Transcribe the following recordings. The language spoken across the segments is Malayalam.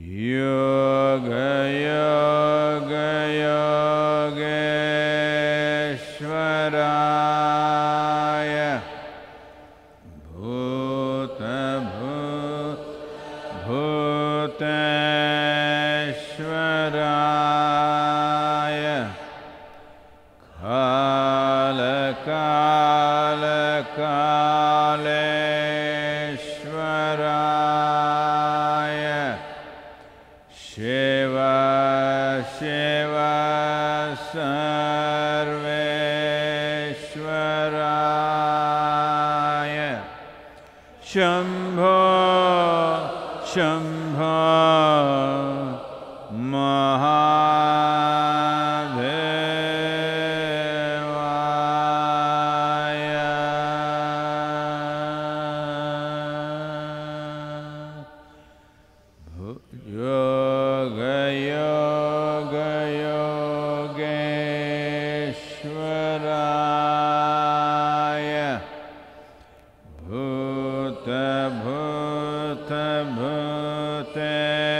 You 無定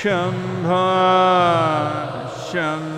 Shambha Shambha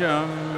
Shum.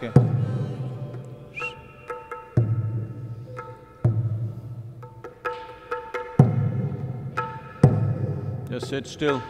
Okay. Just sit still.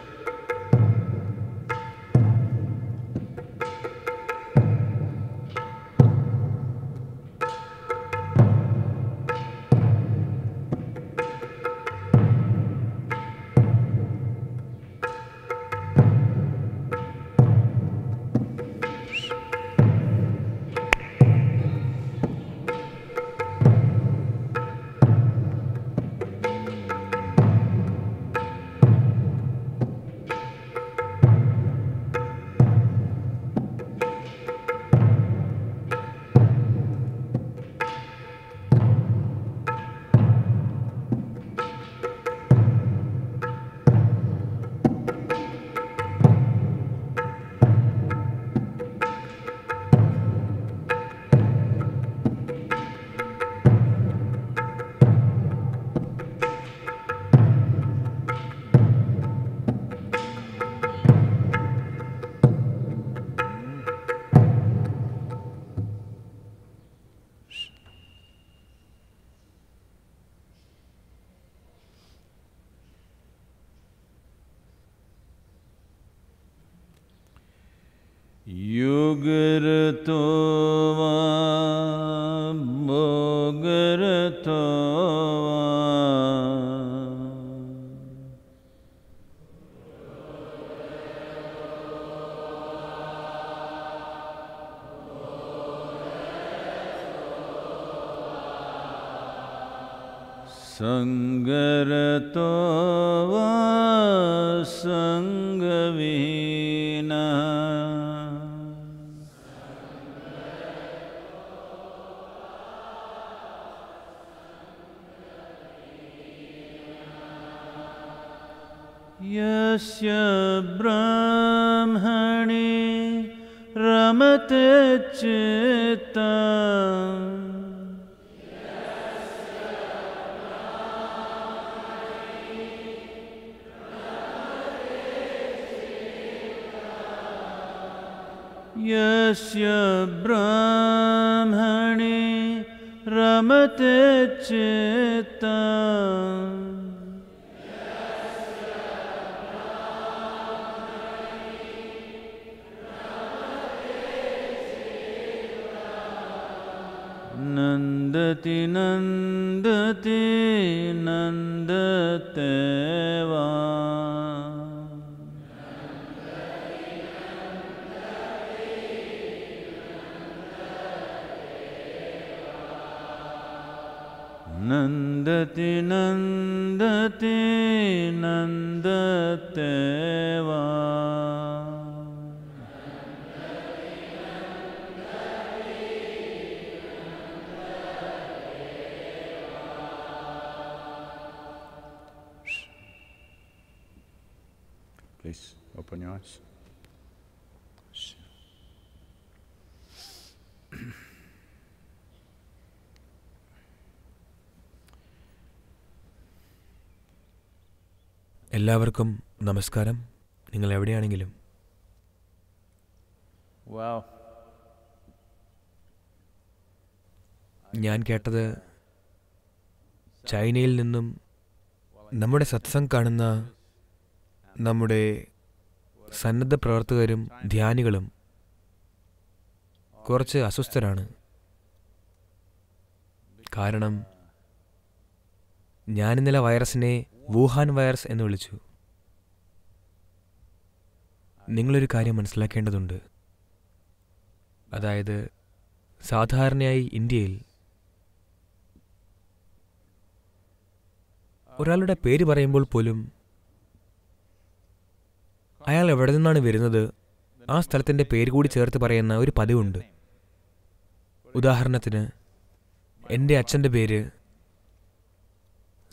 यस्य ब्राह्मणे रमते चेत् എല്ലാവർക്കും നമസ്കാരം നിങ്ങൾ എവിടെയാണെങ്കിലും ഞാൻ കേട്ടത് ചൈനയിൽ നിന്നും നമ്മുടെ സത്സംഗ് കാണുന്ന നമ്മുടെ സന്നദ്ധ പ്രവർത്തകരും ധ്യാനികളും കുറച്ച് അസ്വസ്ഥരാണ് കാരണം ഞാനിന്നലെ വൈറസിനെ വുഹാൻ വൈറസ് എന്ന് വിളിച്ചു നിങ്ങളൊരു കാര്യം മനസ്സിലാക്കേണ്ടതുണ്ട് അതായത് സാധാരണയായി ഇന്ത്യയിൽ ഒരാളുടെ പേര് പറയുമ്പോൾ പോലും അയാൾ എവിടെ നിന്നാണ് വരുന്നത് ആ സ്ഥലത്തിൻ്റെ പേര് കൂടി ചേർത്ത് പറയുന്ന ഒരു പതിവുണ്ട് ഉദാഹരണത്തിന് എൻ്റെ അച്ഛൻ്റെ പേര്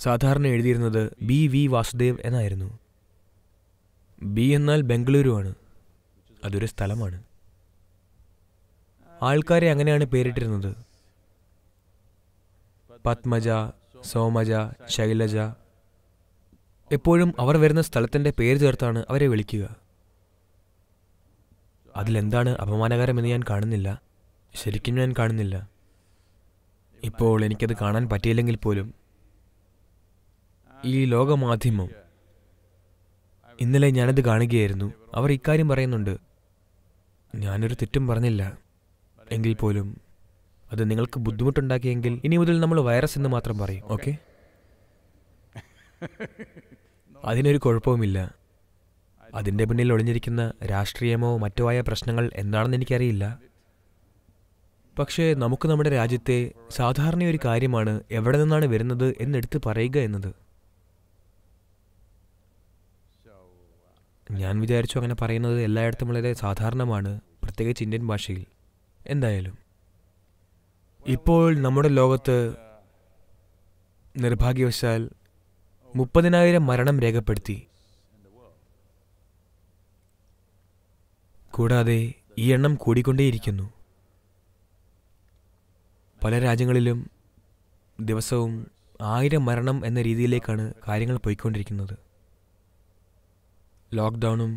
സാധാരണ എഴുതിയിരുന്നത് ബി വി വാസുദേവ് എന്നായിരുന്നു ബി എന്നാൽ ബംഗളൂരുവാണ് അതൊരു സ്ഥലമാണ് ആൾക്കാരെ അങ്ങനെയാണ് പേരിട്ടിരുന്നത് പത്മജ സോമജ ശൈലജ എപ്പോഴും അവർ വരുന്ന സ്ഥലത്തിൻ്റെ പേര് ചേർത്താണ് അവരെ വിളിക്കുക അതിലെന്താണ് അപമാനകരമെന്ന് ഞാൻ കാണുന്നില്ല ശരിക്കും ഞാൻ കാണുന്നില്ല ഇപ്പോൾ എനിക്കത് കാണാൻ പറ്റിയില്ലെങ്കിൽ പോലും ഈ ലോകമാധ്യമം ഇന്നലെ ഞാനത് കാണുകയായിരുന്നു അവർ ഇക്കാര്യം പറയുന്നുണ്ട് ഞാനൊരു തെറ്റും പറഞ്ഞില്ല എങ്കിൽ പോലും അത് നിങ്ങൾക്ക് ബുദ്ധിമുട്ടുണ്ടാക്കിയെങ്കിൽ ഇനി മുതൽ നമ്മൾ വൈറസ് എന്ന് മാത്രം പറയും ഓക്കെ അതിനൊരു കുഴപ്പവുമില്ല അതിൻ്റെ പിന്നിൽ ഒളിഞ്ഞിരിക്കുന്ന രാഷ്ട്രീയമോ മറ്റോ ആയ പ്രശ്നങ്ങൾ എന്താണെന്ന് എനിക്കറിയില്ല പക്ഷേ നമുക്ക് നമ്മുടെ രാജ്യത്തെ സാധാരണ ഒരു കാര്യമാണ് എവിടെ നിന്നാണ് വരുന്നത് എന്നെടുത്ത് പറയുക എന്നത് ഞാൻ വിചാരിച്ചു അങ്ങനെ പറയുന്നത് എല്ലായിടത്തും വളരെ സാധാരണമാണ് പ്രത്യേകിച്ച് ഇന്ത്യൻ ഭാഷയിൽ എന്തായാലും ഇപ്പോൾ നമ്മുടെ ലോകത്ത് നിർഭാഗ്യവശാൽ മുപ്പതിനായിരം മരണം രേഖപ്പെടുത്തി കൂടാതെ ഈ എണ്ണം കൂടിക്കൊണ്ടേയിരിക്കുന്നു പല രാജ്യങ്ങളിലും ദിവസവും ആയിരം മരണം എന്ന രീതിയിലേക്കാണ് കാര്യങ്ങൾ പോയിക്കൊണ്ടിരിക്കുന്നത് ലോക്ക്ഡൗണും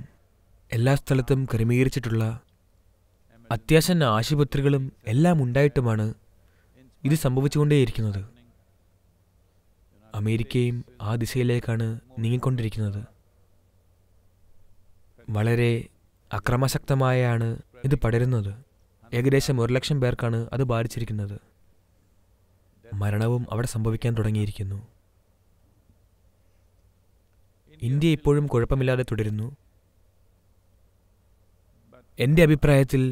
എല്ലാ സ്ഥലത്തും ക്രമീകരിച്ചിട്ടുള്ള അത്യാസന്ന ആശുപത്രികളും എല്ലാം ഉണ്ടായിട്ടുമാണ് ഇത് സംഭവിച്ചുകൊണ്ടേയിരിക്കുന്നത് അമേരിക്കയും ആ ദിശയിലേക്കാണ് നീങ്ങിക്കൊണ്ടിരിക്കുന്നത് വളരെ അക്രമാസക്തമായാണ് ഇത് പടരുന്നത് ഏകദേശം ഒരു ലക്ഷം പേർക്കാണ് അത് ബാധിച്ചിരിക്കുന്നത് മരണവും അവിടെ സംഭവിക്കാൻ തുടങ്ങിയിരിക്കുന്നു ഇന്ത്യ ഇപ്പോഴും കുഴപ്പമില്ലാതെ തുടരുന്നു എൻ്റെ അഭിപ്രായത്തിൽ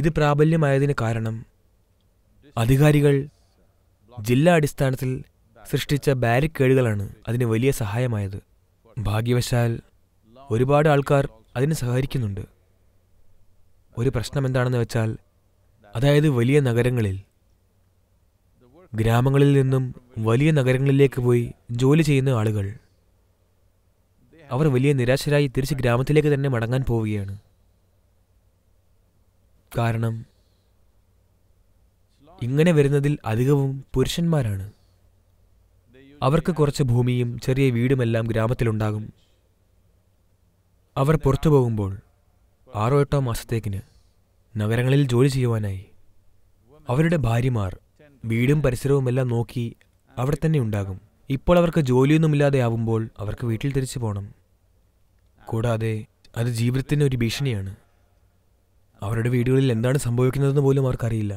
ഇത് പ്രാബല്യമായതിന് കാരണം അധികാരികൾ ജില്ലാ അടിസ്ഥാനത്തിൽ സൃഷ്ടിച്ച ബാരിക്കേഡുകളാണ് അതിന് വലിയ സഹായമായത് ഭാഗ്യവശാൽ ഒരുപാട് ആൾക്കാർ അതിന് സഹകരിക്കുന്നുണ്ട് ഒരു പ്രശ്നം എന്താണെന്ന് വെച്ചാൽ അതായത് വലിയ നഗരങ്ങളിൽ ഗ്രാമങ്ങളിൽ നിന്നും വലിയ നഗരങ്ങളിലേക്ക് പോയി ജോലി ചെയ്യുന്ന ആളുകൾ അവർ വലിയ നിരാശരായി തിരിച്ച് ഗ്രാമത്തിലേക്ക് തന്നെ മടങ്ങാൻ പോവുകയാണ് കാരണം ഇങ്ങനെ വരുന്നതിൽ അധികവും പുരുഷന്മാരാണ് അവർക്ക് കുറച്ച് ഭൂമിയും ചെറിയ വീടുമെല്ലാം ഗ്രാമത്തിലുണ്ടാകും അവർ പുറത്തു പോകുമ്പോൾ ആറോ എട്ടോ മാസത്തേക്കിന് നഗരങ്ങളിൽ ജോലി ചെയ്യുവാനായി അവരുടെ ഭാര്യമാർ വീടും പരിസരവുമെല്ലാം നോക്കി അവിടെ തന്നെ ഉണ്ടാകും ഇപ്പോൾ അവർക്ക് ജോലിയൊന്നുമില്ലാതെ ആവുമ്പോൾ അവർക്ക് വീട്ടിൽ തിരിച്ചു പോകണം കൂടാതെ അത് ജീവിതത്തിൻ്റെ ഒരു ഭീഷണിയാണ് അവരുടെ വീടുകളിൽ എന്താണ് സംഭവിക്കുന്നതെന്ന് പോലും അവർക്കറിയില്ല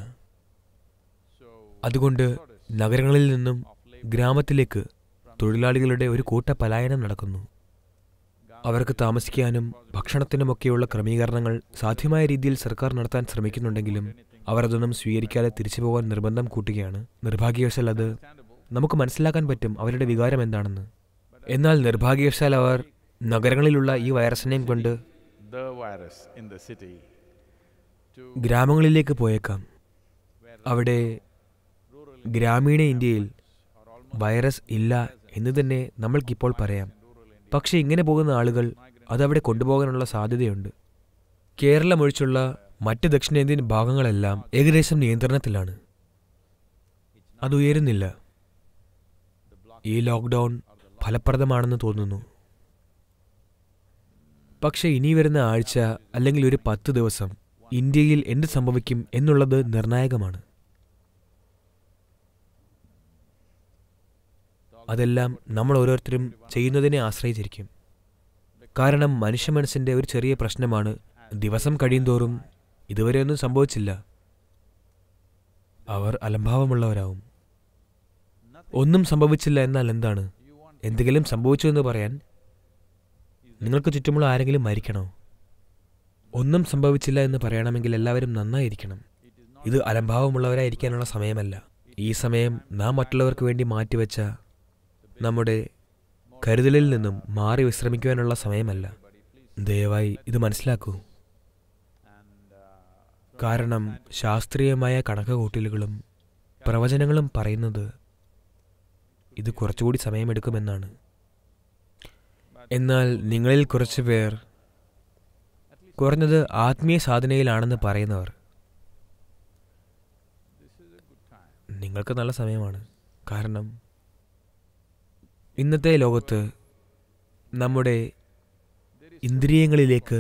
അതുകൊണ്ട് നഗരങ്ങളിൽ നിന്നും ഗ്രാമത്തിലേക്ക് തൊഴിലാളികളുടെ ഒരു കൂട്ട പലായനം നടക്കുന്നു അവർക്ക് താമസിക്കാനും ഭക്ഷണത്തിനുമൊക്കെയുള്ള ക്രമീകരണങ്ങൾ സാധ്യമായ രീതിയിൽ സർക്കാർ നടത്താൻ ശ്രമിക്കുന്നുണ്ടെങ്കിലും അവർ അതൊന്നും സ്വീകരിക്കാതെ തിരിച്ചു പോകാൻ നിർബന്ധം കൂട്ടുകയാണ് നിർഭാഗ്യവശാൽ അത് നമുക്ക് മനസ്സിലാക്കാൻ പറ്റും അവരുടെ വികാരം എന്താണെന്ന് എന്നാൽ നിർഭാഗ്യവശാൽ അവർ നഗരങ്ങളിലുള്ള ഈ വൈറസിനെയും കൊണ്ട് ഗ്രാമങ്ങളിലേക്ക് പോയേക്കാം അവിടെ ഗ്രാമീണ ഇന്ത്യയിൽ വൈറസ് ഇല്ല എന്ന് തന്നെ നമ്മൾക്കിപ്പോൾ പറയാം പക്ഷേ ഇങ്ങനെ പോകുന്ന ആളുകൾ അതവിടെ കൊണ്ടുപോകാനുള്ള സാധ്യതയുണ്ട് കേരളം ഒഴിച്ചുള്ള മറ്റ് ദക്ഷിണേന്ത്യൻ ഭാഗങ്ങളെല്ലാം ഏകദേശം നിയന്ത്രണത്തിലാണ് അതുയരുന്നില്ല ഈ ലോക്ക്ഡൗൺ ഫലപ്രദമാണെന്ന് തോന്നുന്നു പക്ഷേ ഇനി വരുന്ന ആഴ്ച അല്ലെങ്കിൽ ഒരു പത്ത് ദിവസം ഇന്ത്യയിൽ എന്ത് സംഭവിക്കും എന്നുള്ളത് നിർണായകമാണ് അതെല്ലാം നമ്മൾ ഓരോരുത്തരും ചെയ്യുന്നതിനെ ആശ്രയിച്ചിരിക്കും കാരണം മനുഷ്യ മനസ്സിൻ്റെ ഒരു ചെറിയ പ്രശ്നമാണ് ദിവസം കഴിയുന്തോറും ഒന്നും സംഭവിച്ചില്ല അവർ അലംഭാവമുള്ളവരാവും ഒന്നും സംഭവിച്ചില്ല എന്നാൽ എന്താണ് എന്തെങ്കിലും സംഭവിച്ചു എന്ന് പറയാൻ നിങ്ങൾക്ക് ചുറ്റുമുള്ള ആരെങ്കിലും മരിക്കണോ ഒന്നും സംഭവിച്ചില്ല എന്ന് പറയണമെങ്കിൽ എല്ലാവരും നന്നായിരിക്കണം ഇത് അലംഭാവമുള്ളവരായിരിക്കാനുള്ള സമയമല്ല ഈ സമയം നാം മറ്റുള്ളവർക്ക് വേണ്ടി മാറ്റിവെച്ച നമ്മുടെ കരുതലിൽ നിന്നും മാറി വിശ്രമിക്കുവാനുള്ള സമയമല്ല ദയവായി ഇത് മനസ്സിലാക്കൂ കാരണം ശാസ്ത്രീയമായ കണക്കുകൂട്ടലുകളും പ്രവചനങ്ങളും പറയുന്നത് ഇത് കുറച്ചുകൂടി സമയമെടുക്കുമെന്നാണ് എന്നാൽ നിങ്ങളിൽ കുറച്ച് പേർ കുറഞ്ഞത് ആത്മീയ സാധനയിലാണെന്ന് പറയുന്നവർ നിങ്ങൾക്ക് നല്ല സമയമാണ് കാരണം ഇന്നത്തെ ലോകത്ത് നമ്മുടെ ഇന്ദ്രിയങ്ങളിലേക്ക്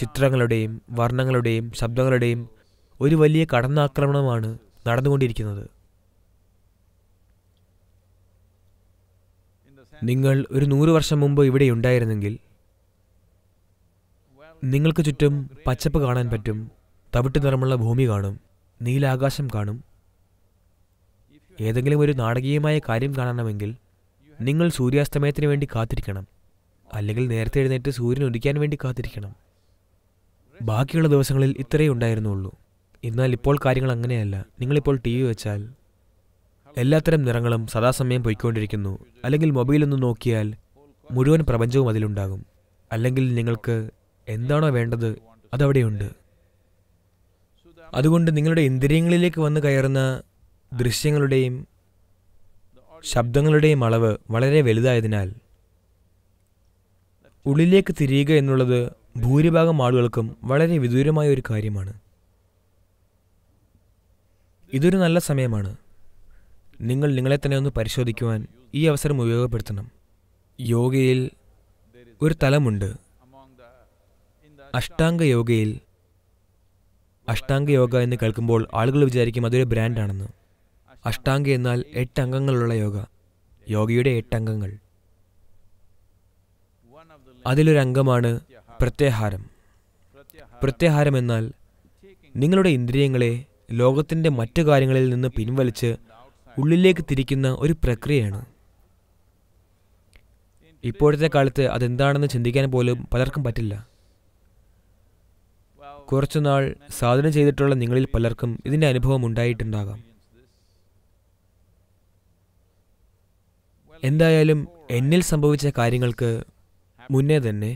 ചിത്രങ്ങളുടെയും വർണ്ണങ്ങളുടെയും ശബ്ദങ്ങളുടെയും ഒരു വലിയ കടന്നാക്രമണമാണ് നടന്നുകൊണ്ടിരിക്കുന്നത് നിങ്ങൾ ഒരു നൂറ് വർഷം മുമ്പ് ഇവിടെ ഉണ്ടായിരുന്നെങ്കിൽ നിങ്ങൾക്ക് ചുറ്റും പച്ചപ്പ് കാണാൻ പറ്റും തവിട്ട് നിറമുള്ള ഭൂമി കാണും നീലാകാശം കാണും ഏതെങ്കിലും ഒരു നാടകീയമായ കാര്യം കാണണമെങ്കിൽ നിങ്ങൾ സൂര്യാസ്തമയത്തിന് വേണ്ടി കാത്തിരിക്കണം അല്ലെങ്കിൽ നേരത്തെ എഴുന്നേറ്റ് സൂര്യൻ ഉദിക്കാൻ വേണ്ടി കാത്തിരിക്കണം ബാക്കിയുള്ള ദിവസങ്ങളിൽ ഇത്രയേ ഉണ്ടായിരുന്നുള്ളൂ എന്നാൽ ഇപ്പോൾ കാര്യങ്ങൾ അങ്ങനെയല്ല നിങ്ങളിപ്പോൾ ടി വി വെച്ചാൽ എല്ലാത്തരം നിറങ്ങളും സദാസമയം പൊയ്ക്കൊണ്ടിരിക്കുന്നു അല്ലെങ്കിൽ ഒന്ന് നോക്കിയാൽ മുഴുവൻ പ്രപഞ്ചവും അതിലുണ്ടാകും അല്ലെങ്കിൽ നിങ്ങൾക്ക് എന്താണോ വേണ്ടത് അതവിടെയുണ്ട് അതുകൊണ്ട് നിങ്ങളുടെ ഇന്ദ്രിയങ്ങളിലേക്ക് വന്നു കയറുന്ന ദൃശ്യങ്ങളുടെയും ശബ്ദങ്ങളുടെയും അളവ് വളരെ വലുതായതിനാൽ ഉള്ളിലേക്ക് തിരിയുക എന്നുള്ളത് ഭൂരിഭാഗം ആളുകൾക്കും വളരെ വിദൂരമായ ഒരു കാര്യമാണ് ഇതൊരു നല്ല സമയമാണ് നിങ്ങൾ നിങ്ങളെ തന്നെ ഒന്ന് പരിശോധിക്കുവാൻ ഈ അവസരം ഉപയോഗപ്പെടുത്തണം യോഗയിൽ ഒരു തലമുണ്ട് അഷ്ടാംഗ യോഗയിൽ അഷ്ടാംഗ യോഗ എന്ന് കേൾക്കുമ്പോൾ ആളുകൾ വിചാരിക്കും അതൊരു ബ്രാൻഡാണെന്ന് അഷ്ടാംഗ എന്നാൽ എട്ട് അംഗങ്ങളുള്ള യോഗ യോഗയുടെ എട്ട് അംഗങ്ങൾ അതിലൊരംഗമാണ് പ്രത്യാഹാരം പ്രത്യാഹാരം എന്നാൽ നിങ്ങളുടെ ഇന്ദ്രിയങ്ങളെ ലോകത്തിൻ്റെ മറ്റു കാര്യങ്ങളിൽ നിന്ന് പിൻവലിച്ച് ഉള്ളിലേക്ക് തിരിക്കുന്ന ഒരു പ്രക്രിയയാണ് ഇപ്പോഴത്തെ കാലത്ത് അതെന്താണെന്ന് ചിന്തിക്കാൻ പോലും പലർക്കും പറ്റില്ല കുറച്ചുനാൾ സാധനം ചെയ്തിട്ടുള്ള നിങ്ങളിൽ പലർക്കും ഇതിൻ്റെ അനുഭവം ഉണ്ടായിട്ടുണ്ടാകാം എന്തായാലും എന്നിൽ സംഭവിച്ച കാര്യങ്ങൾക്ക് മുന്നേ തന്നെ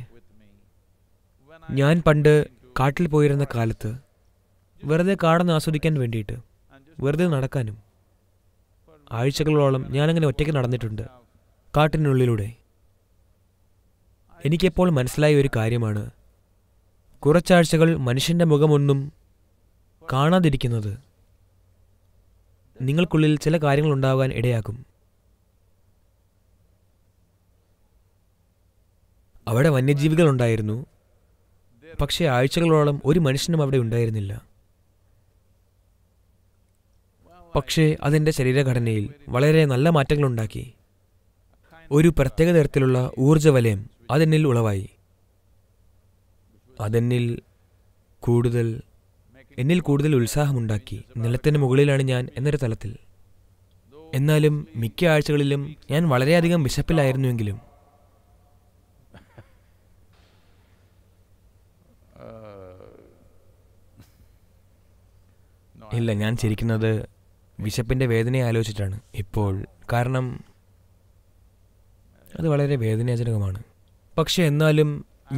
ഞാൻ പണ്ട് കാട്ടിൽ പോയിരുന്ന കാലത്ത് വെറുതെ കാടന്ന് ആസ്വദിക്കാൻ വേണ്ടിയിട്ട് വെറുതെ നടക്കാനും ആഴ്ചകളോളം ഞാനങ്ങനെ ഒറ്റയ്ക്ക് നടന്നിട്ടുണ്ട് കാട്ടിനുള്ളിലൂടെ എനിക്കെപ്പോൾ മനസ്സിലായ ഒരു കാര്യമാണ് കുറച്ചാഴ്ചകൾ മനുഷ്യൻ്റെ മുഖമൊന്നും കാണാതിരിക്കുന്നത് നിങ്ങൾക്കുള്ളിൽ ചില കാര്യങ്ങൾ ഉണ്ടാകാൻ ഇടയാക്കും അവിടെ വന്യജീവികൾ ഉണ്ടായിരുന്നു പക്ഷേ ആഴ്ചകളോളം ഒരു മനുഷ്യനും അവിടെ ഉണ്ടായിരുന്നില്ല പക്ഷേ അതെൻ്റെ ശരീരഘടനയിൽ വളരെ നല്ല മാറ്റങ്ങളുണ്ടാക്കി ഒരു പ്രത്യേക തരത്തിലുള്ള ഊർജ്ജവലയം അതെന്നിൽ ഉളവായി അതെന്നിൽ കൂടുതൽ എന്നിൽ കൂടുതൽ ഉത്സാഹമുണ്ടാക്കി നിലത്തിന് മുകളിലാണ് ഞാൻ എന്നൊരു തലത്തിൽ എന്നാലും മിക്ക ആഴ്ചകളിലും ഞാൻ വളരെയധികം വിശപ്പിലായിരുന്നുവെങ്കിലും uh, ഇല്ല ഞാൻ ചിരിക്കുന്നത് വിശപ്പിൻ്റെ വേദനയെ ആലോചിച്ചിട്ടാണ് ഇപ്പോൾ കാരണം അത് വളരെ വേദനാജനകമാണ് പക്ഷെ എന്നാലും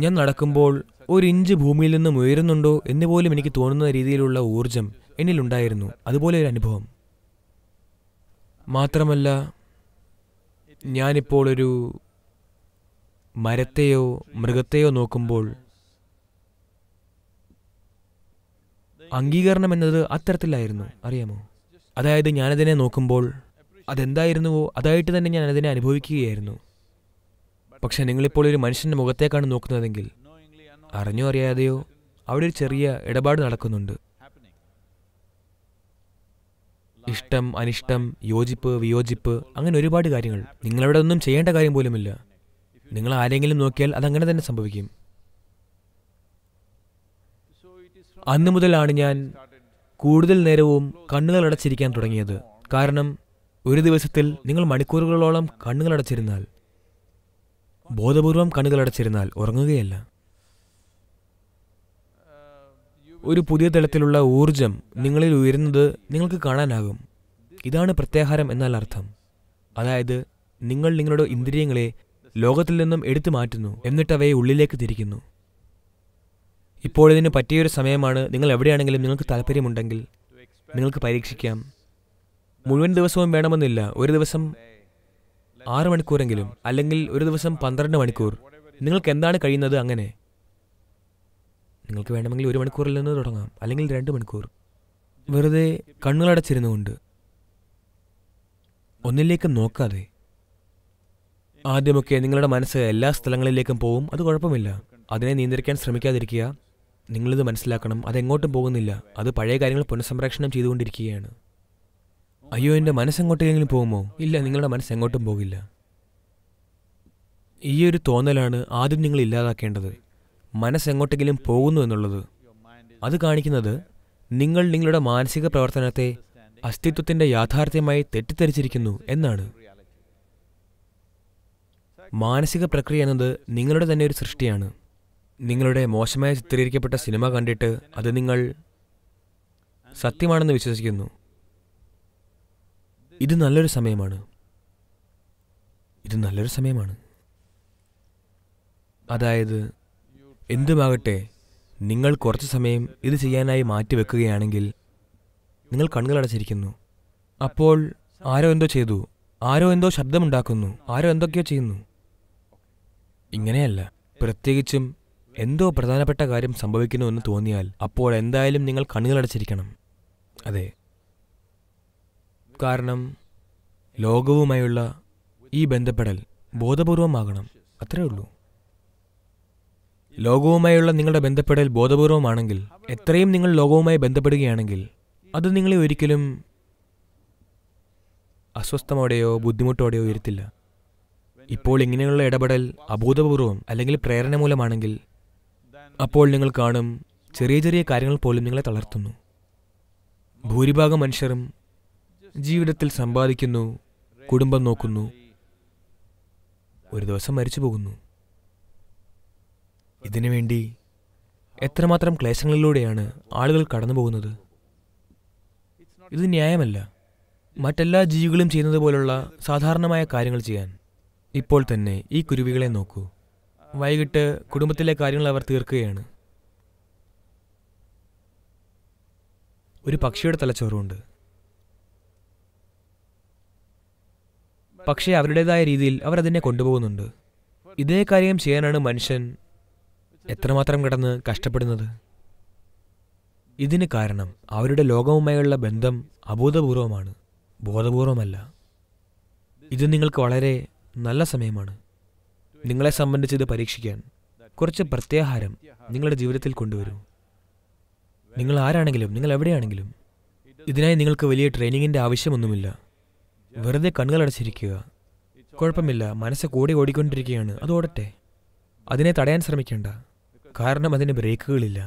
ഞാൻ നടക്കുമ്പോൾ ഒരു ഇഞ്ച് ഭൂമിയിൽ നിന്നും ഉയരുന്നുണ്ടോ എന്ന് പോലും എനിക്ക് തോന്നുന്ന രീതിയിലുള്ള ഊർജം എന്നിലുണ്ടായിരുന്നു അതുപോലെ ഒരു അനുഭവം മാത്രമല്ല ഞാനിപ്പോൾ ഒരു മരത്തെയോ മൃഗത്തെയോ നോക്കുമ്പോൾ അംഗീകരണം എന്നത് അത്തരത്തിലായിരുന്നു അറിയാമോ അതായത് ഞാനതിനെ നോക്കുമ്പോൾ അതെന്തായിരുന്നുവോ അതായിട്ട് തന്നെ ഞാൻ അതിനെ അനുഭവിക്കുകയായിരുന്നു പക്ഷെ നിങ്ങളിപ്പോൾ ഒരു മനുഷ്യൻ്റെ മുഖത്തേക്കാണ് നോക്കുന്നതെങ്കിൽ അറിഞ്ഞോ അറിയാതെയോ അവിടെ ഒരു ചെറിയ ഇടപാട് നടക്കുന്നുണ്ട് ഇഷ്ടം അനിഷ്ടം യോജിപ്പ് വിയോജിപ്പ് അങ്ങനെ ഒരുപാട് കാര്യങ്ങൾ നിങ്ങളവിടെ ഒന്നും ചെയ്യേണ്ട കാര്യം പോലുമില്ല നിങ്ങൾ ആരെങ്കിലും നോക്കിയാൽ അതങ്ങനെ തന്നെ സംഭവിക്കും അന്നു മുതലാണ് ഞാൻ കൂടുതൽ നേരവും കണ്ണുകൾ അടച്ചിരിക്കാൻ തുടങ്ങിയത് കാരണം ഒരു ദിവസത്തിൽ നിങ്ങൾ മണിക്കൂറുകളോളം കണ്ണുകൾ അടച്ചിരുന്നാൽ ബോധപൂർവം കണ്ണുകൾ അടച്ചിരുന്നാൽ ഉറങ്ങുകയല്ല ഒരു പുതിയ തലത്തിലുള്ള ഊർജം നിങ്ങളിൽ ഉയരുന്നത് നിങ്ങൾക്ക് കാണാനാകും ഇതാണ് പ്രത്യാഹാരം എന്നാൽ അർത്ഥം അതായത് നിങ്ങൾ നിങ്ങളുടെ ഇന്ദ്രിയങ്ങളെ ലോകത്തിൽ നിന്നും എടുത്തു മാറ്റുന്നു എന്നിട്ട് അവയെ ഉള്ളിലേക്ക് തിരിക്കുന്നു ഇപ്പോഴിതിന് പറ്റിയൊരു സമയമാണ് നിങ്ങൾ എവിടെയാണെങ്കിലും നിങ്ങൾക്ക് താല്പര്യമുണ്ടെങ്കിൽ നിങ്ങൾക്ക് പരീക്ഷിക്കാം മുഴുവൻ ദിവസവും വേണമെന്നില്ല ഒരു ദിവസം ആറ് മണിക്കൂറെങ്കിലും അല്ലെങ്കിൽ ഒരു ദിവസം പന്ത്രണ്ട് മണിക്കൂർ നിങ്ങൾക്ക് എന്താണ് കഴിയുന്നത് അങ്ങനെ നിങ്ങൾക്ക് വേണമെങ്കിൽ ഒരു മണിക്കൂറിൽ നിന്ന് തുടങ്ങാം അല്ലെങ്കിൽ രണ്ട് മണിക്കൂർ വെറുതെ കണ്ണുകളടച്ചിരുന്നുകൊണ്ട് ഒന്നിലേക്ക് നോക്കാതെ ആദ്യമൊക്കെ നിങ്ങളുടെ മനസ്സ് എല്ലാ സ്ഥലങ്ങളിലേക്കും പോവും അത് കുഴപ്പമില്ല അതിനെ നിയന്ത്രിക്കാൻ ശ്രമിക്കാതിരിക്കുക നിങ്ങളിത് മനസ്സിലാക്കണം അതെങ്ങോട്ടും പോകുന്നില്ല അത് പഴയ കാര്യങ്ങൾ പുനഃസംപ്രേക്ഷണം ചെയ്തുകൊണ്ടിരിക്കുകയാണ് അയ്യോ എൻ്റെ മനസ്സെങ്ങോട്ടെങ്കിലും പോകുമോ ഇല്ല നിങ്ങളുടെ മനസ്സ് എങ്ങോട്ടും പോകില്ല ഈ ഒരു തോന്നലാണ് ആദ്യം നിങ്ങൾ ഇല്ലാതാക്കേണ്ടത് മനസ്സെങ്ങോട്ടെങ്കിലും പോകുന്നു എന്നുള്ളത് അത് കാണിക്കുന്നത് നിങ്ങൾ നിങ്ങളുടെ മാനസിക പ്രവർത്തനത്തെ അസ്തിത്വത്തിൻ്റെ യാഥാർത്ഥ്യമായി തെറ്റിദ്ധരിച്ചിരിക്കുന്നു എന്നാണ് മാനസിക പ്രക്രിയ എന്നത് നിങ്ങളുടെ തന്നെ ഒരു സൃഷ്ടിയാണ് നിങ്ങളുടെ മോശമായ ചിത്രീകരിക്കപ്പെട്ട സിനിമ കണ്ടിട്ട് അത് നിങ്ങൾ സത്യമാണെന്ന് വിശ്വസിക്കുന്നു ഇത് നല്ലൊരു സമയമാണ് ഇത് നല്ലൊരു സമയമാണ് അതായത് എന്തുമാകട്ടെ നിങ്ങൾ കുറച്ച് സമയം ഇത് ചെയ്യാനായി മാറ്റിവെക്കുകയാണെങ്കിൽ നിങ്ങൾ കണ്ണുകളടച്ചിരിക്കുന്നു അപ്പോൾ ആരോ എന്തോ ചെയ്തു ആരോ എന്തോ ശബ്ദമുണ്ടാക്കുന്നു ആരോ എന്തൊക്കെയോ ചെയ്യുന്നു ഇങ്ങനെയല്ല പ്രത്യേകിച്ചും എന്തോ പ്രധാനപ്പെട്ട കാര്യം സംഭവിക്കുന്നുവെന്ന് തോന്നിയാൽ അപ്പോൾ എന്തായാലും നിങ്ങൾ കണ്ണുകളടച്ചിരിക്കണം അതെ കാരണം ലോകവുമായുള്ള ഈ ബന്ധപ്പെടൽ ബോധപൂർവമാകണം അത്രേ ഉള്ളൂ ലോകവുമായുള്ള നിങ്ങളുടെ ബന്ധപ്പെടൽ ബോധപൂർവമാണെങ്കിൽ എത്രയും നിങ്ങൾ ലോകവുമായി ബന്ധപ്പെടുകയാണെങ്കിൽ അത് നിങ്ങളെ ഒരിക്കലും അസ്വസ്ഥമോടെയോ ബുദ്ധിമുട്ടോടെയോ ഇരുത്തില്ല ഇപ്പോൾ ഇങ്ങനെയുള്ള ഇടപെടൽ അബോധപൂർവം അല്ലെങ്കിൽ പ്രേരണ മൂലമാണെങ്കിൽ അപ്പോൾ നിങ്ങൾ കാണും ചെറിയ ചെറിയ കാര്യങ്ങൾ പോലും നിങ്ങളെ തളർത്തുന്നു ഭൂരിഭാഗം മനുഷ്യരും ജീവിതത്തിൽ സമ്പാദിക്കുന്നു കുടുംബം നോക്കുന്നു ഒരു ദിവസം മരിച്ചു പോകുന്നു ഇതിനുവേണ്ടി എത്രമാത്രം ക്ലേശങ്ങളിലൂടെയാണ് ആളുകൾ കടന്നു പോകുന്നത് ഇത് ന്യായമല്ല മറ്റെല്ലാ ജീവികളും ചെയ്യുന്നത് പോലുള്ള സാധാരണമായ കാര്യങ്ങൾ ചെയ്യാൻ ഇപ്പോൾ തന്നെ ഈ കുരുവികളെ നോക്കൂ വൈകിട്ട് കുടുംബത്തിലെ കാര്യങ്ങൾ അവർ തീർക്കുകയാണ് ഒരു പക്ഷിയുടെ തലച്ചോറുണ്ട് പക്ഷേ അവരുടേതായ രീതിയിൽ അവർ അതിനെ കൊണ്ടുപോകുന്നുണ്ട് ഇതേ കാര്യം ചെയ്യാനാണ് മനുഷ്യൻ എത്രമാത്രം കിടന്ന് കഷ്ടപ്പെടുന്നത് ഇതിന് കാരണം അവരുടെ ലോകവുമായുള്ള ബന്ധം അബോധപൂർവമാണ് ബോധപൂർവമല്ല ഇത് നിങ്ങൾക്ക് വളരെ നല്ല സമയമാണ് നിങ്ങളെ സംബന്ധിച്ചത് പരീക്ഷിക്കാൻ കുറച്ച് പ്രത്യാഹാരം നിങ്ങളുടെ ജീവിതത്തിൽ കൊണ്ടുവരൂ നിങ്ങൾ ആരാണെങ്കിലും നിങ്ങൾ എവിടെയാണെങ്കിലും ഇതിനായി നിങ്ങൾക്ക് വലിയ ട്രെയിനിങ്ങിൻ്റെ ആവശ്യമൊന്നുമില്ല വെറുതെ കണ്ണുകളടച്ചിരിക്കുക കുഴപ്പമില്ല മനസ്സ് കൂടി ഓടിക്കൊണ്ടിരിക്കുകയാണ് അത് ഓടട്ടെ അതിനെ തടയാൻ ശ്രമിക്കേണ്ട കാരണം അതിന് ബ്രേക്കുകളില്ല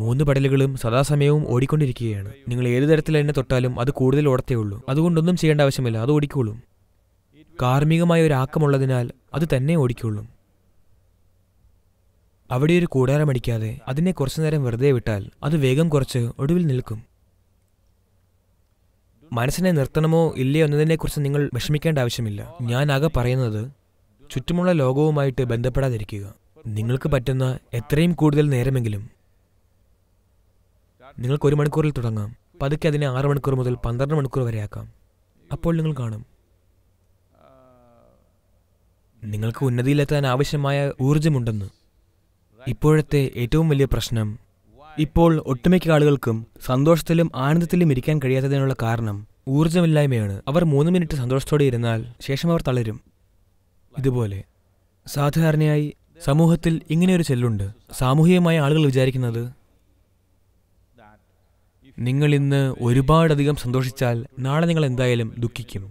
മൂന്ന് പടലുകളും സദാസമയവും ഓടിക്കൊണ്ടിരിക്കുകയാണ് നിങ്ങൾ ഏത് തരത്തിൽ എന്നെ തൊട്ടാലും അത് കൂടുതൽ ഓടത്തേ ഉള്ളൂ അതുകൊണ്ടൊന്നും ചെയ്യേണ്ട ആവശ്യമില്ല അത് ഓടിക്കോളും കാർമ്മികമായ ഒരാക്കമുള്ളതിനാൽ അത് തന്നെ ഓടിക്കൊള്ളും അവിടെ ഒരു കൂടാരമടിക്കാതെ അതിനെ കുറച്ചു നേരം വെറുതെ വിട്ടാൽ അത് വേഗം കുറച്ച് ഒടുവിൽ നിൽക്കും മനസ്സിനെ നിർത്തണമോ ഇല്ലയോ എന്നതിനെക്കുറിച്ച് നിങ്ങൾ വിഷമിക്കേണ്ട ആവശ്യമില്ല ഞാൻ ആകെ പറയുന്നത് ചുറ്റുമുള്ള ലോകവുമായിട്ട് ബന്ധപ്പെടാതിരിക്കുക നിങ്ങൾക്ക് പറ്റുന്ന എത്രയും കൂടുതൽ നേരമെങ്കിലും നിങ്ങൾക്ക് ഒരു മണിക്കൂറിൽ തുടങ്ങാം പതുക്കെ അതിനെ ആറ് മണിക്കൂർ മുതൽ പന്ത്രണ്ട് മണിക്കൂർ വരെ ആക്കാം അപ്പോൾ നിങ്ങൾ കാണും നിങ്ങൾക്ക് ഉന്നതിയിലെത്താൻ ആവശ്യമായ ഊർജമുണ്ടെന്ന് ഇപ്പോഴത്തെ ഏറ്റവും വലിയ പ്രശ്നം ഇപ്പോൾ ഒട്ടുമിക്ക ആളുകൾക്കും സന്തോഷത്തിലും ആനന്ദത്തിലും ഇരിക്കാൻ കഴിയാത്തതിനുള്ള കാരണം ഊർജ്ജമില്ലായ്മയാണ് അവർ മൂന്ന് മിനിറ്റ് സന്തോഷത്തോടെ ഇരുന്നാൽ ശേഷം അവർ തളരും ഇതുപോലെ സാധാരണയായി സമൂഹത്തിൽ ഇങ്ങനെയൊരു ചെല്ലുണ്ട് സാമൂഹികമായി ആളുകൾ വിചാരിക്കുന്നത് നിങ്ങൾ ഇന്ന് ഒരുപാടധികം സന്തോഷിച്ചാൽ നാളെ നിങ്ങൾ എന്തായാലും ദുഃഖിക്കും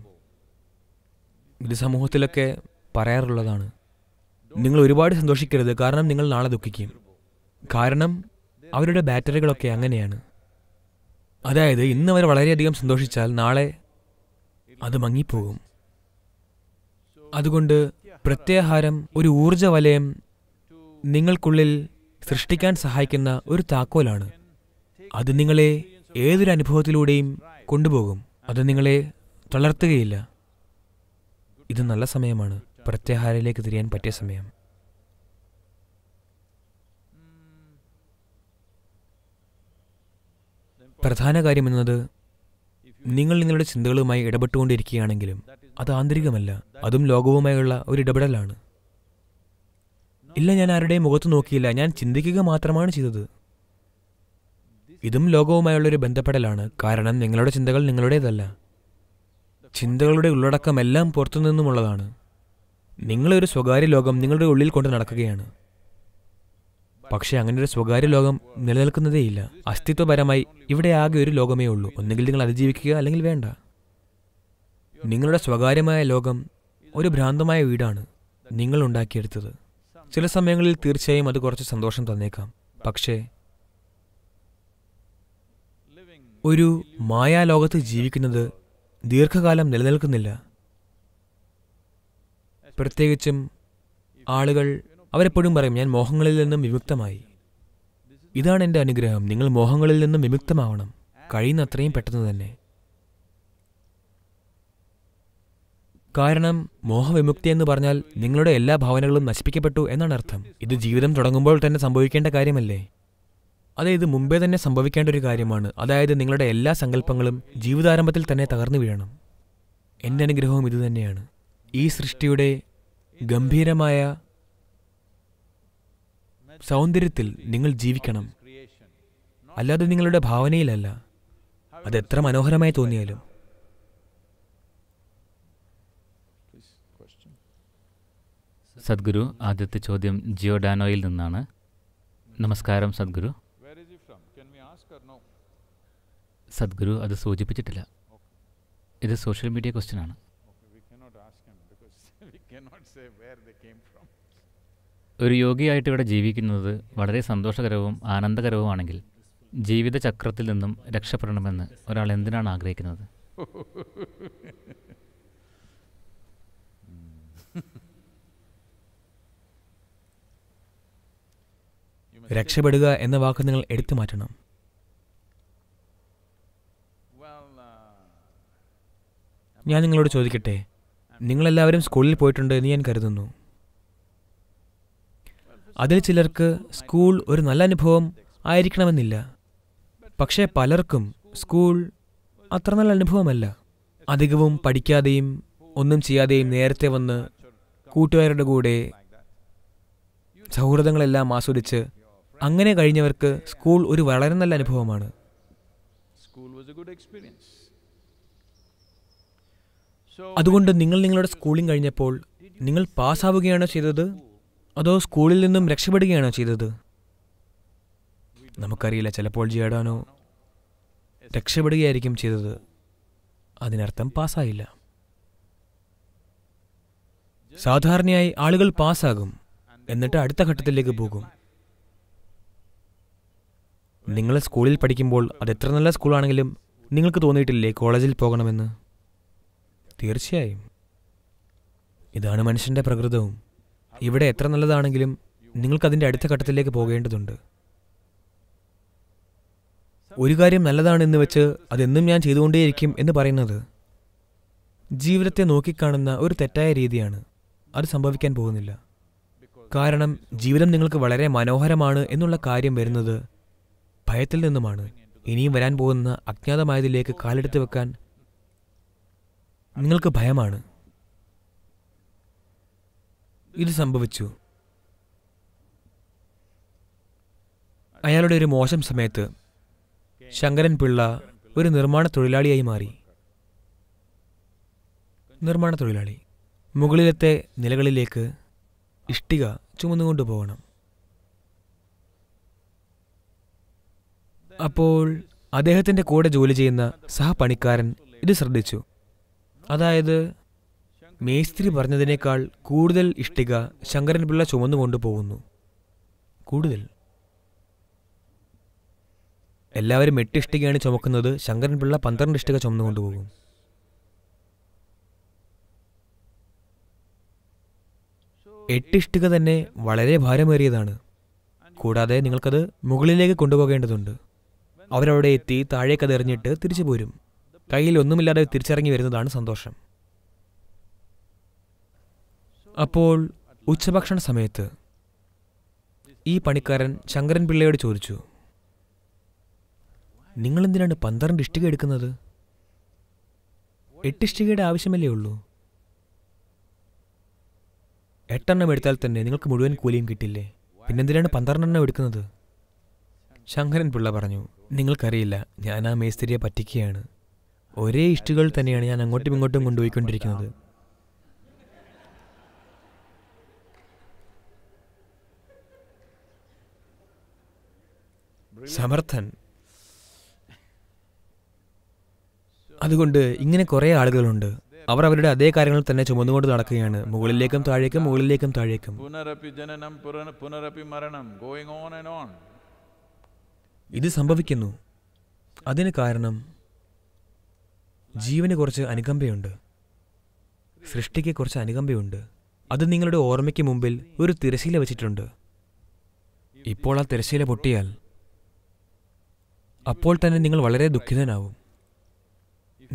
ഇത് സമൂഹത്തിലൊക്കെ പറയാറുള്ളതാണ് നിങ്ങൾ ഒരുപാട് സന്തോഷിക്കരുത് കാരണം നിങ്ങൾ നാളെ ദുഃഖിക്കും കാരണം അവരുടെ ബാറ്ററികളൊക്കെ അങ്ങനെയാണ് അതായത് ഇന്ന് അവർ വളരെയധികം സന്തോഷിച്ചാൽ നാളെ അത് മങ്ങിപ്പോകും അതുകൊണ്ട് പ്രത്യാഹാരം ഒരു ഊർജ വലയം നിങ്ങൾക്കുള്ളിൽ സൃഷ്ടിക്കാൻ സഹായിക്കുന്ന ഒരു താക്കോലാണ് അത് നിങ്ങളെ ഏതൊരു അനുഭവത്തിലൂടെയും കൊണ്ടുപോകും അത് നിങ്ങളെ തളർത്തുകയില്ല ഇത് നല്ല സമയമാണ് പ്രത്യാഹാരയിലേക്ക് തിരിയാൻ പറ്റിയ സമയം പ്രധാന കാര്യം എന്നത് നിങ്ങൾ നിങ്ങളുടെ ചിന്തകളുമായി ഇടപെട്ടുകൊണ്ടിരിക്കുകയാണെങ്കിലും അത് ആന്തരികമല്ല അതും ലോകവുമായുള്ള ഒരു ഇടപെടലാണ് ഇല്ല ഞാൻ ആരുടെയും മുഖത്ത് നോക്കിയില്ല ഞാൻ ചിന്തിക്കുക മാത്രമാണ് ചെയ്തത് ഇതും ലോകവുമായുള്ള ഒരു ബന്ധപ്പെടലാണ് കാരണം നിങ്ങളുടെ ചിന്തകൾ നിങ്ങളുടേതല്ല ചിന്തകളുടെ ഉള്ളടക്കം എല്ലാം പുറത്തുനിന്നുമുള്ളതാണ് നിങ്ങളൊരു സ്വകാര്യ ലോകം നിങ്ങളുടെ ഉള്ളിൽ കൊണ്ട് നടക്കുകയാണ് പക്ഷേ അങ്ങനെ ഒരു സ്വകാര്യ ലോകം നിലനിൽക്കുന്നതേയില്ല അസ്തിത്വപരമായി ഇവിടെ ആകെ ഒരു ലോകമേ ഉള്ളൂ ഒന്നുകിൽ നിങ്ങൾ അതിജീവിക്കുക അല്ലെങ്കിൽ വേണ്ട നിങ്ങളുടെ സ്വകാര്യമായ ലോകം ഒരു ഭ്രാന്തമായ വീടാണ് നിങ്ങൾ ഉണ്ടാക്കിയെടുത്തത് ചില സമയങ്ങളിൽ തീർച്ചയായും അത് കുറച്ച് സന്തോഷം തന്നേക്കാം പക്ഷേ ഒരു മായാലോകത്ത് ജീവിക്കുന്നത് ദീർഘകാലം നിലനിൽക്കുന്നില്ല പ്രത്യേകിച്ചും ആളുകൾ അവരെപ്പോഴും പറയും ഞാൻ മോഹങ്ങളിൽ നിന്നും വിമുക്തമായി ഇതാണ് എൻ്റെ അനുഗ്രഹം നിങ്ങൾ മോഹങ്ങളിൽ നിന്നും വിമുക്തമാവണം കഴിയുന്ന അത്രയും പെട്ടെന്ന് തന്നെ കാരണം മോഹവിമുക്തി എന്ന് പറഞ്ഞാൽ നിങ്ങളുടെ എല്ലാ ഭാവനകളും നശിപ്പിക്കപ്പെട്ടു എന്നാണ് അർത്ഥം ഇത് ജീവിതം തുടങ്ങുമ്പോൾ തന്നെ സംഭവിക്കേണ്ട കാര്യമല്ലേ അതെ ഇത് മുമ്പേ തന്നെ സംഭവിക്കേണ്ട ഒരു കാര്യമാണ് അതായത് നിങ്ങളുടെ എല്ലാ സങ്കല്പങ്ങളും ജീവിതാരംഭത്തിൽ തന്നെ തകർന്നു വീഴണം എൻ്റെ അനുഗ്രഹവും ഇതുതന്നെയാണ് ഈ സൃഷ്ടിയുടെ ഗംഭീരമായ സൗന്ദര്യത്തിൽ നിങ്ങൾ ജീവിക്കണം അല്ലാതെ നിങ്ങളുടെ ഭാവനയിലല്ല അതെത്ര മനോഹരമായി തോന്നിയാലും സദ്ഗുരു ആദ്യത്തെ ചോദ്യം ജിയോഡാനോയിൽ നിന്നാണ് നമസ്കാരം സദ്ഗുരു സദ്ഗുരു അത് സൂചിപ്പിച്ചിട്ടില്ല ഇത് സോഷ്യൽ മീഡിയ ക്വസ്റ്റ്യൻ ആണ് ഒരു യോഗിയായിട്ട് ഇവിടെ ജീവിക്കുന്നത് വളരെ സന്തോഷകരവും ആനന്ദകരവുമാണെങ്കിൽ ജീവിതചക്രത്തിൽ നിന്നും രക്ഷപ്പെടണമെന്ന് ഒരാൾ എന്തിനാണ് ആഗ്രഹിക്കുന്നത് രക്ഷപ്പെടുക എന്ന വാക്ക് നിങ്ങൾ എടുത്തു മാറ്റണം ഞാൻ നിങ്ങളോട് ചോദിക്കട്ടെ നിങ്ങളെല്ലാവരും സ്കൂളിൽ പോയിട്ടുണ്ട് എന്ന് ഞാൻ കരുതുന്നു അതിൽ ചിലർക്ക് സ്കൂൾ ഒരു നല്ല അനുഭവം ആയിരിക്കണമെന്നില്ല പക്ഷേ പലർക്കും സ്കൂൾ അത്ര നല്ല അനുഭവമല്ല അധികവും പഠിക്കാതെയും ഒന്നും ചെയ്യാതെയും നേരത്തെ വന്ന് കൂട്ടുകാരുടെ കൂടെ സൗഹൃദങ്ങളെല്ലാം ആസ്വദിച്ച് അങ്ങനെ കഴിഞ്ഞവർക്ക് സ്കൂൾ ഒരു വളരെ നല്ല അനുഭവമാണ് school was a good experience അതുകൊണ്ട് നിങ്ങൾ നിങ്ങളുടെ സ്കൂളിംഗ് കഴിഞ്ഞപ്പോൾ നിങ്ങൾ പാസ്സാവുകയാണോ ചെയ്തത് അതോ സ്കൂളിൽ നിന്നും രക്ഷപ്പെടുകയാണോ ചെയ്തത് നമുക്കറിയില്ല ചിലപ്പോൾ ജേഡാനോ രക്ഷപ്പെടുകയായിരിക്കും ചെയ്തത് അതിനർത്ഥം പാസ്സായില്ല സാധാരണയായി ആളുകൾ പാസ്സാകും എന്നിട്ട് അടുത്ത ഘട്ടത്തിലേക്ക് പോകും നിങ്ങൾ സ്കൂളിൽ പഠിക്കുമ്പോൾ അത് എത്ര നല്ല സ്കൂളാണെങ്കിലും നിങ്ങൾക്ക് തോന്നിയിട്ടില്ലേ കോളേജിൽ പോകണമെന്ന് തീർച്ചയായും ഇതാണ് മനുഷ്യൻ്റെ പ്രകൃതവും ഇവിടെ എത്ര നല്ലതാണെങ്കിലും നിങ്ങൾക്കതിൻ്റെ അടുത്ത ഘട്ടത്തിലേക്ക് പോകേണ്ടതുണ്ട് ഒരു കാര്യം നല്ലതാണെന്ന് വെച്ച് അതെന്നും ഞാൻ ചെയ്തുകൊണ്ടേയിരിക്കും എന്ന് പറയുന്നത് ജീവിതത്തെ നോക്കിക്കാണുന്ന ഒരു തെറ്റായ രീതിയാണ് അത് സംഭവിക്കാൻ പോകുന്നില്ല കാരണം ജീവിതം നിങ്ങൾക്ക് വളരെ മനോഹരമാണ് എന്നുള്ള കാര്യം വരുന്നത് ഭയത്തിൽ നിന്നുമാണ് ഇനിയും വരാൻ പോകുന്ന അജ്ഞാതമായതിലേക്ക് കാലെടുത്ത് വെക്കാൻ നിങ്ങൾക്ക് ഭയമാണ് ഇത് സംഭവിച്ചു അയാളുടെ ഒരു മോശം സമയത്ത് ശങ്കരൻ പിള്ള ഒരു നിർമ്മാണ തൊഴിലാളിയായി മാറി നിർമ്മാണ തൊഴിലാളി മുകളിലത്തെ നിലകളിലേക്ക് ഇഷ്ടിക ചുമന്നുകൊണ്ട് പോകണം അപ്പോൾ അദ്ദേഹത്തിൻ്റെ കൂടെ ജോലി ചെയ്യുന്ന സഹപണിക്കാരൻ ഇത് ശ്രദ്ധിച്ചു അതായത് മേസ്ത്രി പറഞ്ഞതിനേക്കാൾ കൂടുതൽ ഇഷ്ടിക ശങ്കരൻപിള്ള ചുമന്നുകൊണ്ട് പോകുന്നു കൂടുതൽ എല്ലാവരും എട്ട് ഇഷ്ടികയാണ് ചുമക്കുന്നത് ശങ്കരൻപിള്ള പന്ത്രണ്ട് ഇഷ്ടിക ചുമന്നുകൊണ്ട് പോകും എട്ടിഷ്ടിക തന്നെ വളരെ ഭാരമേറിയതാണ് കൂടാതെ നിങ്ങൾക്കത് മുകളിലേക്ക് കൊണ്ടുപോകേണ്ടതുണ്ട് അവരവിടെ എത്തി താഴേക്കത് എറിഞ്ഞിട്ട് തിരിച്ചു പോരും കയ്യിൽ ഒന്നുമില്ലാതെ തിരിച്ചിറങ്ങി വരുന്നതാണ് സന്തോഷം അപ്പോൾ ഉച്ചഭക്ഷണ സമയത്ത് ഈ പണിക്കാരൻ ശങ്കരൻ പിള്ളയോട് ചോദിച്ചു നിങ്ങളെന്തിനാണ് പന്ത്രണ്ട് ഇഷ്ടിക എടുക്കുന്നത് എട്ട് ഇഷ്ടികയുടെ ആവശ്യമല്ലേ ഉള്ളൂ എട്ടെണ്ണം എടുത്താൽ തന്നെ നിങ്ങൾക്ക് മുഴുവൻ കൂലിയും കിട്ടില്ലേ പിന്നെന്തിനാണ് പന്ത്രണ്ടെണ്ണം എടുക്കുന്നത് ശങ്കരൻ പിള്ള പറഞ്ഞു നിങ്ങൾക്കറിയില്ല ഞാൻ ആ മേസ്തിരിയെ പറ്റിക്കുകയാണ് ഒരേ ഇഷ്ടുകൾ തന്നെയാണ് ഞാൻ അങ്ങോട്ടും ഇങ്ങോട്ടും കൊണ്ടുപോയിക്കൊണ്ടിരിക്കുന്നത് സമർത്ഥൻ അതുകൊണ്ട് ഇങ്ങനെ കുറേ ആളുകളുണ്ട് അവർ അവരുടെ അതേ കാര്യങ്ങൾ തന്നെ ചുമന്നുകൊണ്ട് നടക്കുകയാണ് മുകളിലേക്കും താഴേക്കും മുകളിലേക്കും താഴേക്കും ഇത് സംഭവിക്കുന്നു അതിന് കാരണം ജീവന് കുറച്ച് അനുകമ്പയുണ്ട് സൃഷ്ടിക്ക് കുറച്ച് അനുകമ്പയുണ്ട് അത് നിങ്ങളുടെ ഓർമ്മയ്ക്ക് മുമ്പിൽ ഒരു തിരശീല വെച്ചിട്ടുണ്ട് ഇപ്പോൾ ആ തിരശീല പൊട്ടിയാൽ അപ്പോൾ തന്നെ നിങ്ങൾ വളരെ ദുഃഖിതനാവും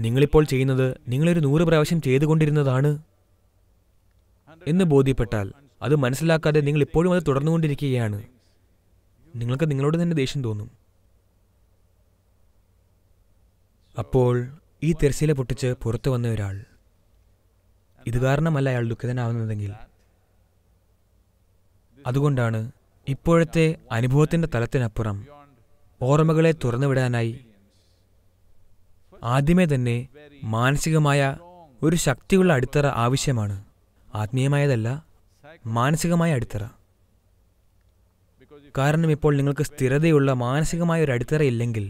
നിങ്ങളിപ്പോൾ ചെയ്യുന്നത് നിങ്ങളൊരു നൂറ് പ്രാവശ്യം ചെയ്തുകൊണ്ടിരുന്നതാണ് എന്ന് ബോധ്യപ്പെട്ടാൽ അത് മനസ്സിലാക്കാതെ നിങ്ങൾ ഇപ്പോഴും അത് തുടർന്നുകൊണ്ടിരിക്കുകയാണ് നിങ്ങൾക്ക് നിങ്ങളോട് തന്നെ ദേഷ്യം തോന്നും അപ്പോൾ ഈ തിരശ്ശീല പൊട്ടിച്ച് പുറത്തു വന്ന ഒരാൾ ഇത് കാരണമല്ല അയാൾ ദുഃഖിതനാവുന്നതെങ്കിൽ അതുകൊണ്ടാണ് ഇപ്പോഴത്തെ അനുഭവത്തിൻ്റെ തലത്തിനപ്പുറം ഓർമ്മകളെ തുറന്നുവിടാനായി ആദ്യമേ തന്നെ മാനസികമായ ഒരു ശക്തിയുള്ള അടിത്തറ ആവശ്യമാണ് ആത്മീയമായതല്ല മാനസികമായ അടിത്തറ കാരണം ഇപ്പോൾ നിങ്ങൾക്ക് സ്ഥിരതയുള്ള മാനസികമായ ഒരു അടിത്തറ ഇല്ലെങ്കിൽ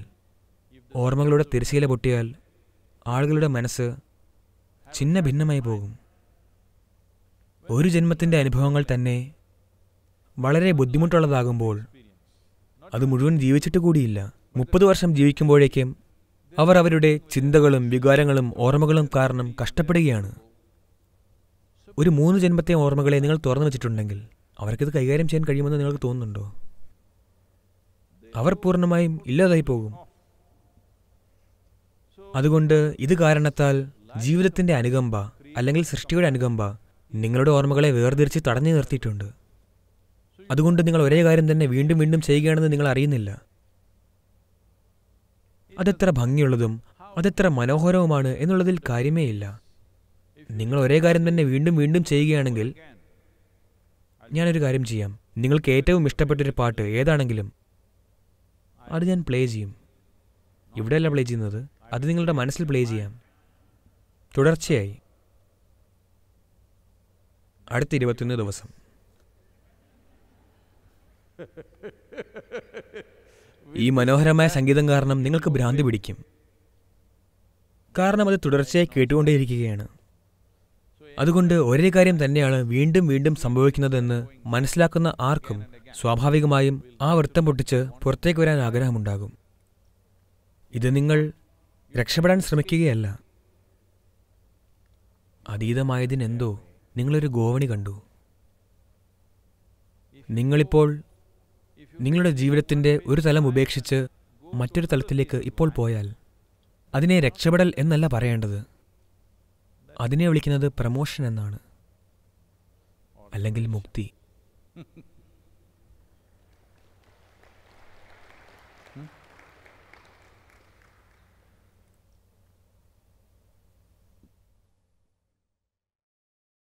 ഓർമ്മകളുടെ തിരശ്ശീല പൊട്ടിയാൽ ആളുകളുടെ മനസ്സ് ചിന്ന ഭിന്നമായി പോകും ഒരു ജന്മത്തിൻ്റെ അനുഭവങ്ങൾ തന്നെ വളരെ ബുദ്ധിമുട്ടുള്ളതാകുമ്പോൾ അത് മുഴുവൻ ജീവിച്ചിട്ട് കൂടിയില്ല മുപ്പത് വർഷം ജീവിക്കുമ്പോഴേക്കും അവർ അവരുടെ ചിന്തകളും വികാരങ്ങളും ഓർമ്മകളും കാരണം കഷ്ടപ്പെടുകയാണ് ഒരു മൂന്ന് ജന്മത്തെ ഓർമ്മകളെ നിങ്ങൾ തുറന്നു വെച്ചിട്ടുണ്ടെങ്കിൽ അവർക്കിത് കൈകാര്യം ചെയ്യാൻ കഴിയുമെന്ന് നിങ്ങൾക്ക് തോന്നുന്നുണ്ടോ അവർ പൂർണ്ണമായും ഇല്ലാതായി പോകും അതുകൊണ്ട് ഇത് കാരണത്താൽ ജീവിതത്തിൻ്റെ അനുകമ്പ അല്ലെങ്കിൽ സൃഷ്ടിയുടെ അനുകമ്പ നിങ്ങളുടെ ഓർമ്മകളെ വേർതിരിച്ച് തടഞ്ഞു നിർത്തിയിട്ടുണ്ട് അതുകൊണ്ട് നിങ്ങൾ ഒരേ കാര്യം തന്നെ വീണ്ടും വീണ്ടും ചെയ്യുകയാണെന്ന് നിങ്ങൾ അറിയുന്നില്ല അതെത്ര ഭംഗിയുള്ളതും അതെത്ര മനോഹരവുമാണ് എന്നുള്ളതിൽ കാര്യമേ ഇല്ല നിങ്ങൾ ഒരേ കാര്യം തന്നെ വീണ്ടും വീണ്ടും ചെയ്യുകയാണെങ്കിൽ ഞാനൊരു കാര്യം ചെയ്യാം നിങ്ങൾക്ക് ഏറ്റവും ഇഷ്ടപ്പെട്ടൊരു പാട്ട് ഏതാണെങ്കിലും അത് ഞാൻ പ്ലേ ചെയ്യും ഇവിടെയല്ല പ്ലേ ചെയ്യുന്നത് അത് നിങ്ങളുടെ മനസ്സിൽ പ്ലേ ചെയ്യാം തുടർച്ചയായി അടുത്ത ഇരുപത്തിയൊന്ന് ദിവസം ഈ മനോഹരമായ സംഗീതം കാരണം നിങ്ങൾക്ക് ഭ്രാന്തി പിടിക്കും കാരണം അത് തുടർച്ചയായി കേട്ടുകൊണ്ടേയിരിക്കുകയാണ് അതുകൊണ്ട് ഒരേ കാര്യം തന്നെയാണ് വീണ്ടും വീണ്ടും സംഭവിക്കുന്നതെന്ന് മനസ്സിലാക്കുന്ന ആർക്കും സ്വാഭാവികമായും ആ വൃത്തം പൊട്ടിച്ച് പുറത്തേക്ക് വരാൻ ആഗ്രഹമുണ്ടാകും ഇത് നിങ്ങൾ രക്ഷപ്പെടാൻ ശ്രമിക്കുകയല്ല അതീതമായതിനെന്തോ നിങ്ങളൊരു ഗോവണി കണ്ടു നിങ്ങളിപ്പോൾ നിങ്ങളുടെ ജീവിതത്തിൻ്റെ ഒരു തലം ഉപേക്ഷിച്ച് മറ്റൊരു തലത്തിലേക്ക് ഇപ്പോൾ പോയാൽ അതിനെ രക്ഷപ്പെടൽ എന്നല്ല പറയേണ്ടത് അതിനെ വിളിക്കുന്നത് പ്രമോഷൻ എന്നാണ് അല്ലെങ്കിൽ മുക്തി